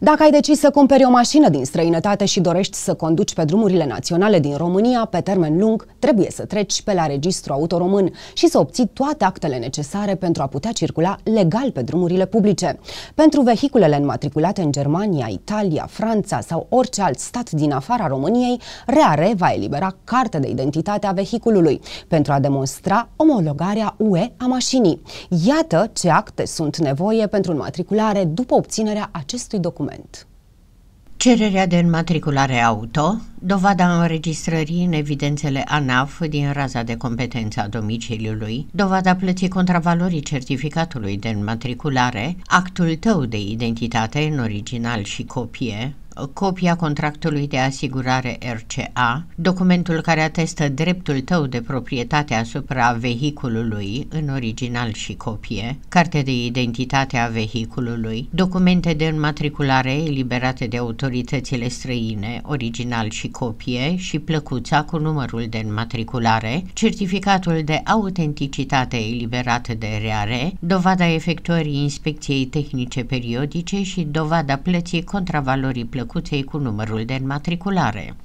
Dacă ai decis să cumperi o mașină din străinătate și dorești să conduci pe drumurile naționale din România, pe termen lung, trebuie să treci pe la Registru Auto Român și să obții toate actele necesare pentru a putea circula legal pe drumurile publice. Pentru vehiculele înmatriculate în Germania, Italia, Franța sau orice alt stat din afara României, RARE va elibera carte de identitate a vehiculului pentru a demonstra omologarea UE a mașinii. Iată ce acte sunt nevoie pentru înmatriculare după obținerea acestui document document. Cererea de înmatriculare auto, dovada înregistrării în evidențele ANAF din raza de competență a domiciliului, dovada plății contravalorii certificatului de înmatriculare, actul tău de identitate în original și copie, copia contractului de asigurare RCA, documentul care atestă dreptul tău de proprietate asupra vehiculului în original și copie, carte de identitate a vehiculului, documente de înmatriculare eliberate de autoritățile străine, original și copie și plăcuța cu numărul de înmatriculare, certificatul de autenticitate eliberat de reare, dovada efectuării inspecției tehnice periodice și dovada plății contravalorii plăcuții cu cei cu numărul de înmatriculare.